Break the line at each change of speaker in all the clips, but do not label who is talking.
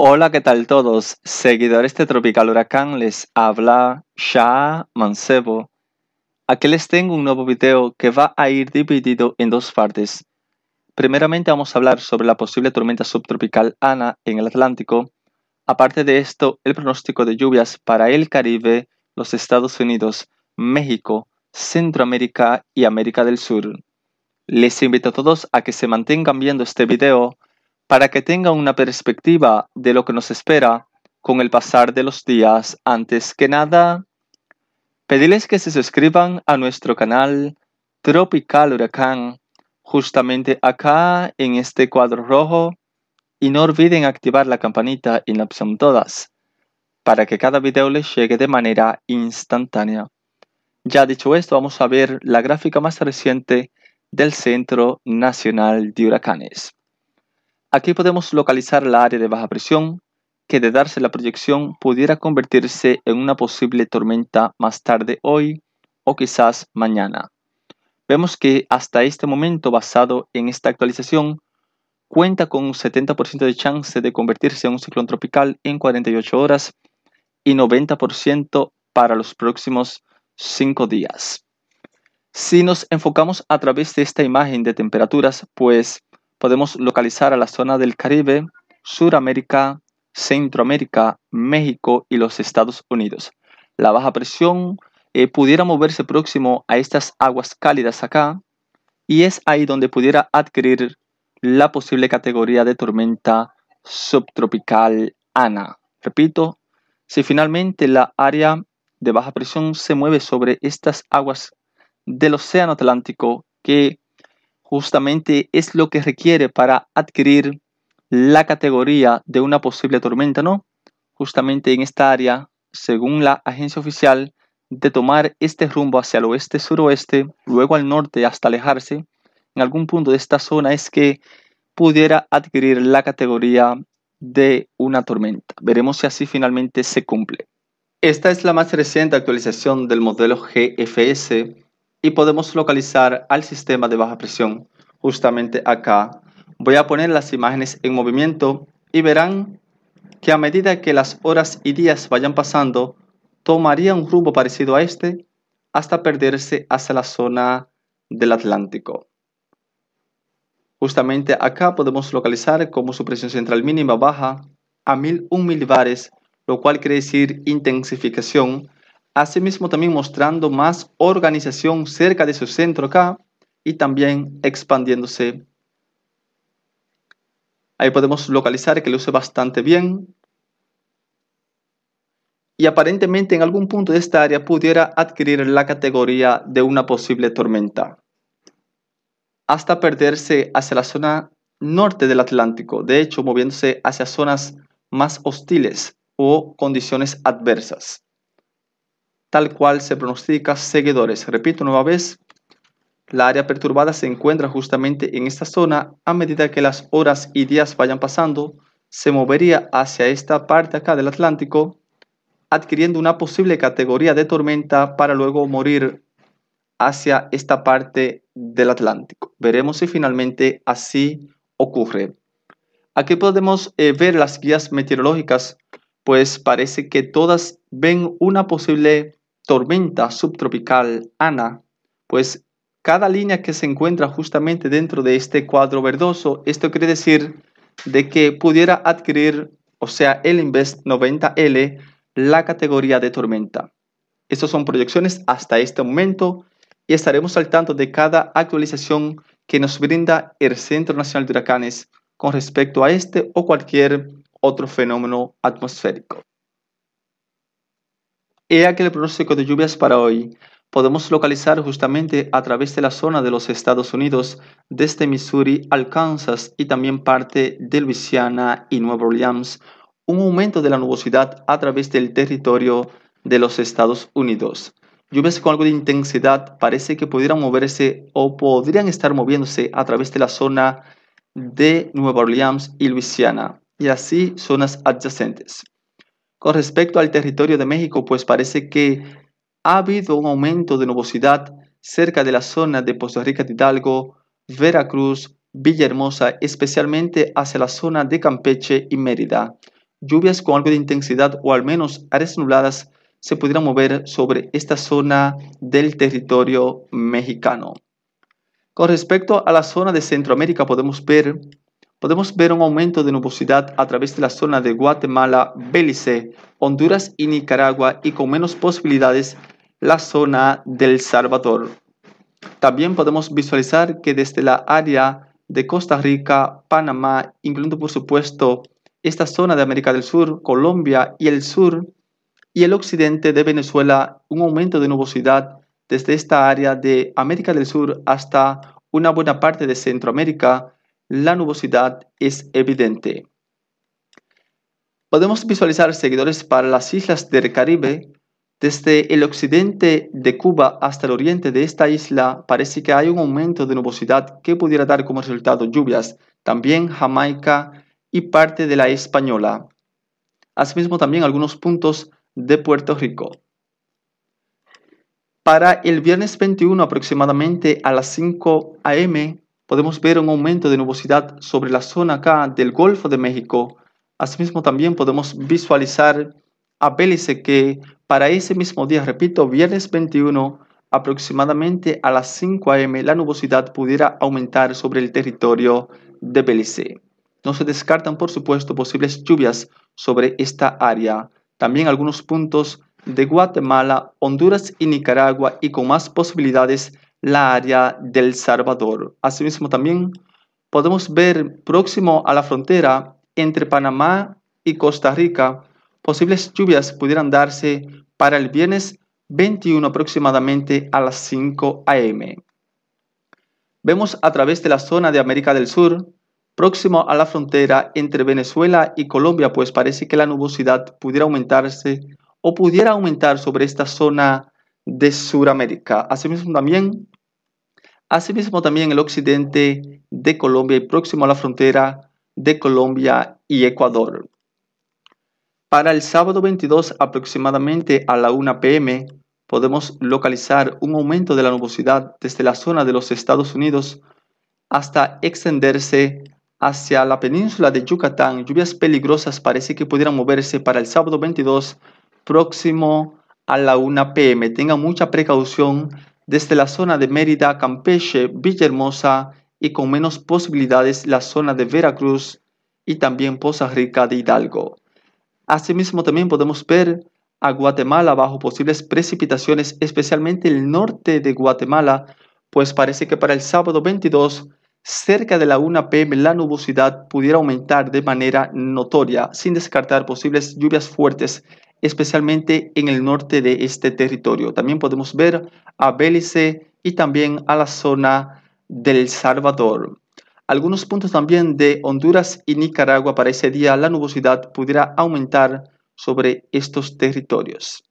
Hola, ¿qué tal todos? Seguidores de Tropical Huracán, les habla Sha Mancebo. Aquí les tengo un nuevo video que va a ir dividido en dos partes. Primeramente vamos a hablar sobre la posible tormenta subtropical Ana en el Atlántico. Aparte de esto, el pronóstico de lluvias para el Caribe, los Estados Unidos, México, Centroamérica y América del Sur. Les invito a todos a que se mantengan viendo este video para que tengan una perspectiva de lo que nos espera con el pasar de los días. Antes que nada, pedirles que se suscriban a nuestro canal Tropical Huracán, justamente acá en este cuadro rojo, y no olviden activar la campanita en la opción todas, para que cada video les llegue de manera instantánea. Ya dicho esto, vamos a ver la gráfica más reciente del Centro Nacional de Huracanes. Aquí podemos localizar la área de baja presión, que de darse la proyección pudiera convertirse en una posible tormenta más tarde hoy o quizás mañana. Vemos que hasta este momento, basado en esta actualización, cuenta con un 70% de chance de convertirse en un ciclón tropical en 48 horas y 90% para los próximos 5 días. Si nos enfocamos a través de esta imagen de temperaturas, pues podemos localizar a la zona del Caribe, Suramérica, Centroamérica, México y los Estados Unidos. La baja presión eh, pudiera moverse próximo a estas aguas cálidas acá y es ahí donde pudiera adquirir la posible categoría de tormenta subtropical Ana. Repito, si finalmente la área de baja presión se mueve sobre estas aguas del Océano Atlántico que justamente es lo que requiere para adquirir la categoría de una posible tormenta, ¿no? Justamente en esta área, según la agencia oficial, de tomar este rumbo hacia el oeste-suroeste, luego al norte hasta alejarse, en algún punto de esta zona es que pudiera adquirir la categoría de una tormenta. Veremos si así finalmente se cumple. Esta es la más reciente actualización del modelo GFS y podemos localizar al sistema de baja presión justamente acá. Voy a poner las imágenes en movimiento y verán que a medida que las horas y días vayan pasando, tomaría un rumbo parecido a este hasta perderse hacia la zona del Atlántico. Justamente acá podemos localizar como su presión central mínima baja a 1000-1000 bares, lo cual quiere decir intensificación Asimismo, también mostrando más organización cerca de su centro acá y también expandiéndose. Ahí podemos localizar que use bastante bien. Y aparentemente en algún punto de esta área pudiera adquirir la categoría de una posible tormenta. Hasta perderse hacia la zona norte del Atlántico, de hecho moviéndose hacia zonas más hostiles o condiciones adversas tal cual se pronostica seguidores. Repito nuevamente vez, la área perturbada se encuentra justamente en esta zona. A medida que las horas y días vayan pasando, se movería hacia esta parte acá del Atlántico, adquiriendo una posible categoría de tormenta para luego morir hacia esta parte del Atlántico. Veremos si finalmente así ocurre. Aquí podemos eh, ver las guías meteorológicas, pues parece que todas ven una posible tormenta subtropical Ana, pues cada línea que se encuentra justamente dentro de este cuadro verdoso, esto quiere decir de que pudiera adquirir, o sea, el Invest 90L, la categoría de tormenta. Estas son proyecciones hasta este momento y estaremos al tanto de cada actualización que nos brinda el Centro Nacional de Huracanes con respecto a este o cualquier otro fenómeno atmosférico. He aquí el pronóstico de lluvias para hoy. Podemos localizar justamente a través de la zona de los Estados Unidos, desde Missouri, Kansas y también parte de Luisiana y Nueva Orleans, un aumento de la nubosidad a través del territorio de los Estados Unidos. Lluvias con algo de intensidad parece que pudieran moverse o podrían estar moviéndose a través de la zona de Nueva Orleans y Luisiana y así zonas adyacentes con respecto al territorio de México, pues parece que ha habido un aumento de nubosidad cerca de la zona de Puerto Rica de Hidalgo, Veracruz, Villahermosa, especialmente hacia la zona de Campeche y Mérida. Lluvias con algo de intensidad o al menos áreas nubladas se pudieran mover sobre esta zona del territorio mexicano. Con respecto a la zona de Centroamérica podemos ver podemos ver un aumento de nubosidad a través de la zona de Guatemala, Belice, Honduras y Nicaragua y con menos posibilidades la zona del Salvador. También podemos visualizar que desde la área de Costa Rica, Panamá, incluyendo por supuesto esta zona de América del Sur, Colombia y el sur y el occidente de Venezuela, un aumento de nubosidad desde esta área de América del Sur hasta una buena parte de Centroamérica, la nubosidad es evidente. Podemos visualizar seguidores para las islas del Caribe. Desde el occidente de Cuba hasta el oriente de esta isla parece que hay un aumento de nubosidad que pudiera dar como resultado lluvias, también Jamaica y parte de la española. Asimismo también algunos puntos de Puerto Rico. Para el viernes 21 aproximadamente a las 5 a.m podemos ver un aumento de nubosidad sobre la zona acá del Golfo de México. Asimismo, también podemos visualizar a Belice que para ese mismo día, repito, viernes 21, aproximadamente a las 5 a.m., la nubosidad pudiera aumentar sobre el territorio de Belice. No se descartan, por supuesto, posibles lluvias sobre esta área. También algunos puntos de Guatemala, Honduras y Nicaragua y con más posibilidades la área del Salvador. Asimismo, también podemos ver próximo a la frontera entre Panamá y Costa Rica, posibles lluvias pudieran darse para el viernes 21 aproximadamente a las 5 a.m. Vemos a través de la zona de América del Sur, próximo a la frontera entre Venezuela y Colombia, pues parece que la nubosidad pudiera aumentarse o pudiera aumentar sobre esta zona de Sudamérica. Asimismo también, asimismo también el occidente de Colombia y próximo a la frontera de Colombia y Ecuador. Para el sábado 22 aproximadamente a la 1 pm podemos localizar un aumento de la nubosidad desde la zona de los Estados Unidos hasta extenderse hacia la península de Yucatán. Lluvias peligrosas parece que pudieran moverse para el sábado 22 próximo a la 1 pm. Tenga mucha precaución desde la zona de Mérida, Campeche, Villahermosa y con menos posibilidades la zona de Veracruz y también Poza Rica de Hidalgo. Asimismo también podemos ver a Guatemala bajo posibles precipitaciones, especialmente el norte de Guatemala, pues parece que para el sábado 22 Cerca de la 1 pm la nubosidad pudiera aumentar de manera notoria, sin descartar posibles lluvias fuertes, especialmente en el norte de este territorio. También podemos ver a Belice y también a la zona del Salvador. Algunos puntos también de Honduras y Nicaragua para ese día la nubosidad pudiera aumentar sobre estos territorios.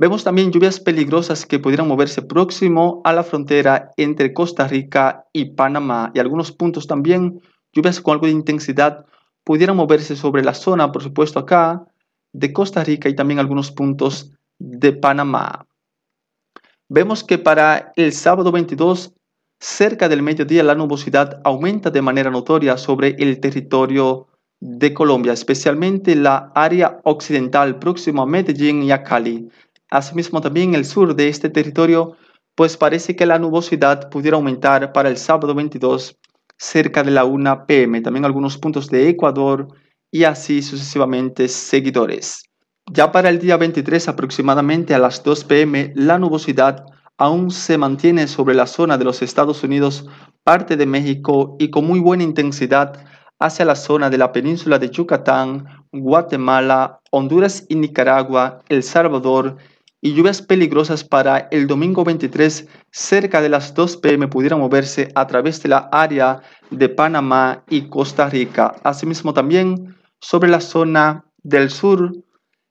Vemos también lluvias peligrosas que pudieran moverse próximo a la frontera entre Costa Rica y Panamá y algunos puntos también, lluvias con algo de intensidad, pudieran moverse sobre la zona, por supuesto acá, de Costa Rica y también algunos puntos de Panamá. Vemos que para el sábado 22, cerca del mediodía, la nubosidad aumenta de manera notoria sobre el territorio de Colombia, especialmente la área occidental próximo a Medellín y a Cali. Asimismo, también el sur de este territorio, pues parece que la nubosidad pudiera aumentar para el sábado 22 cerca de la 1 pm, también algunos puntos de Ecuador y así sucesivamente seguidores. Ya para el día 23 aproximadamente a las 2 pm, la nubosidad aún se mantiene sobre la zona de los Estados Unidos, parte de México y con muy buena intensidad hacia la zona de la península de Yucatán, Guatemala, Honduras y Nicaragua, El Salvador y lluvias peligrosas para el domingo 23 cerca de las 2 pm pudieran moverse a través de la área de Panamá y Costa Rica. Asimismo también sobre la zona del sur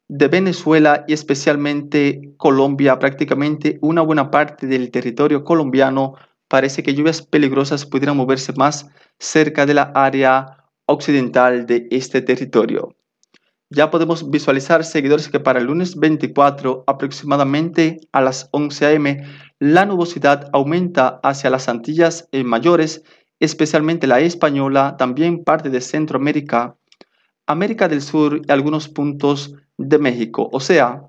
de Venezuela y especialmente Colombia, prácticamente una buena parte del territorio colombiano parece que lluvias peligrosas pudieran moverse más cerca de la área occidental de este territorio ya podemos visualizar, seguidores, que para el lunes 24, aproximadamente a las 11 a.m., la nubosidad aumenta hacia las Antillas eh, mayores, especialmente la española, también parte de Centroamérica, América del Sur y algunos puntos de México. O sea,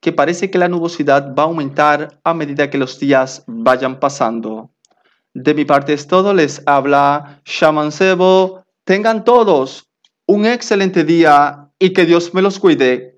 que parece que la nubosidad va a aumentar a medida que los días vayan pasando. De mi parte es todo, les habla Shaman Sebo. Tengan todos un excelente día y que Dios me los cuide